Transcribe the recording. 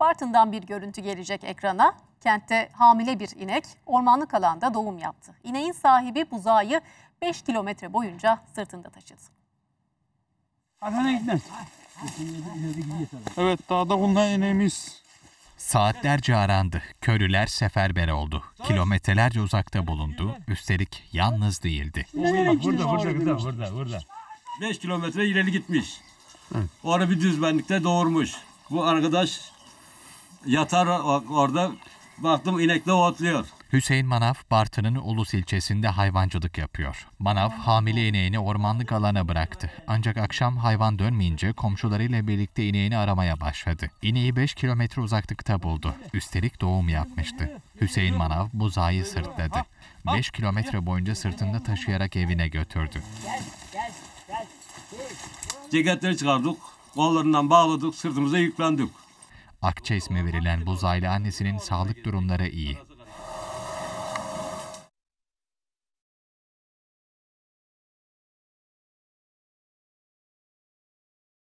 Bartın'dan bir görüntü gelecek ekrana. Kentte hamile bir inek ormanlık alanda doğum yaptı. İneğin sahibi buzağı 5 kilometre boyunca sırtında taşıdı. Arkana gitmez. Evet dağda bulunan ineğimiz. Saatlerce arandı. Köylüler seferber oldu. Kilometrelerce uzakta bulundu. Üstelik yalnız değildi. Burada, burada, burada, burada, burada. Beş kilometre ileri gitmiş. Evet. O ara bir düzbenlikte doğurmuş. Bu arkadaş yatar orada. Baktım inekle otluyor. Hüseyin Manav, Bartın'ın Ulus ilçesinde hayvancılık yapıyor. Manav, hamile ineğini ormanlık alana bıraktı. Ancak akşam hayvan dönmeyince komşularıyla birlikte ineğini aramaya başladı. İneği 5 kilometre uzaklıkta buldu. Üstelik doğum yapmıştı. Hüseyin Manav buzağı sırtladı. 5 kilometre boyunca sırtında taşıyarak evine götürdü. Ceketleri çıkardık, kollarından bağladık, sırtımıza yüklendik. Akçe ismi verilen bu Buzaylı annesinin sağlık durumları iyi.